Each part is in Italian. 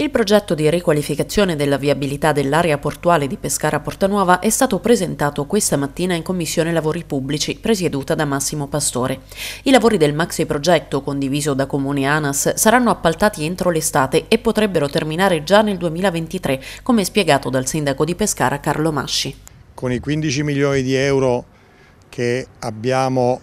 Il progetto di riqualificazione della viabilità dell'area portuale di Pescara Portanuova è stato presentato questa mattina in Commissione Lavori Pubblici, presieduta da Massimo Pastore. I lavori del maxi progetto, condiviso da Comune ANAS, saranno appaltati entro l'estate e potrebbero terminare già nel 2023, come spiegato dal sindaco di Pescara Carlo Masci. Con i 15 milioni di euro che abbiamo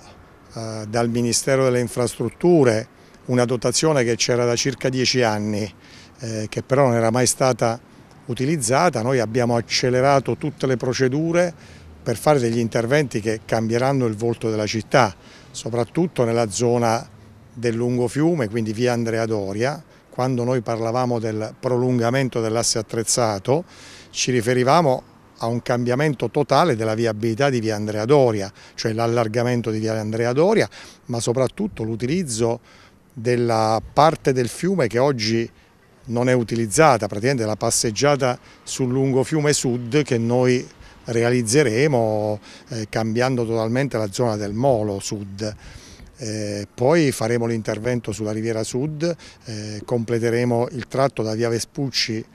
eh, dal Ministero delle Infrastrutture, una dotazione che c'era da circa 10 anni, eh, che però non era mai stata utilizzata, noi abbiamo accelerato tutte le procedure per fare degli interventi che cambieranno il volto della città, soprattutto nella zona del lungo fiume, quindi via Andrea Doria, quando noi parlavamo del prolungamento dell'asse attrezzato ci riferivamo a un cambiamento totale della viabilità di via Andrea Doria, cioè l'allargamento di via Andrea Doria, ma soprattutto l'utilizzo della parte del fiume che oggi non è utilizzata, praticamente la passeggiata sul lungo fiume sud che noi realizzeremo eh, cambiando totalmente la zona del molo sud. Eh, poi faremo l'intervento sulla riviera sud, eh, completeremo il tratto da via Vespucci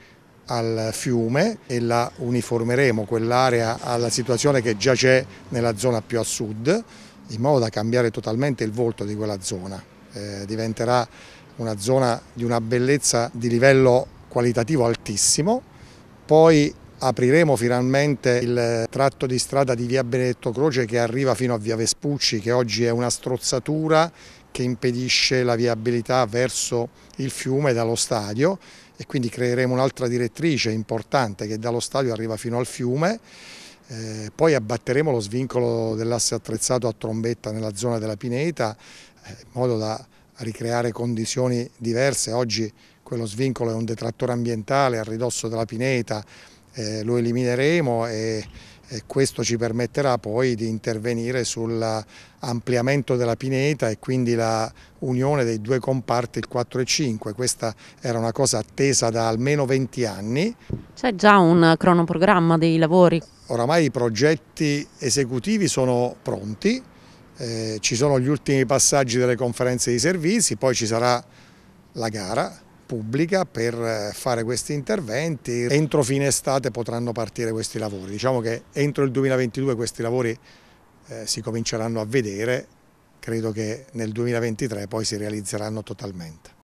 al fiume e la uniformeremo quell'area alla situazione che già c'è nella zona più a sud in modo da cambiare totalmente il volto di quella zona. Eh, diventerà una zona di una bellezza di livello qualitativo altissimo, poi apriremo finalmente il tratto di strada di via Benedetto Croce che arriva fino a via Vespucci che oggi è una strozzatura che impedisce la viabilità verso il fiume dallo stadio e quindi creeremo un'altra direttrice importante che dallo stadio arriva fino al fiume eh, poi abbatteremo lo svincolo dell'asse attrezzato a trombetta nella zona della Pineta eh, in modo da ricreare condizioni diverse. Oggi quello svincolo è un detrattore ambientale a ridosso della pineta, eh, lo elimineremo e, e, questo ci permetterà poi di intervenire sull'ampliamento della pineta e quindi la unione dei due comparti, il 4 e 5. Questa era una cosa attesa da almeno 20 anni. C'è già un cronoprogramma dei lavori? Oramai i progetti esecutivi sono pronti, eh, ci sono gli ultimi passaggi delle conferenze di servizi, poi ci sarà la gara pubblica per eh, fare questi interventi. Entro fine estate potranno partire questi lavori. Diciamo che entro il 2022 questi lavori eh, si cominceranno a vedere, credo che nel 2023 poi si realizzeranno totalmente.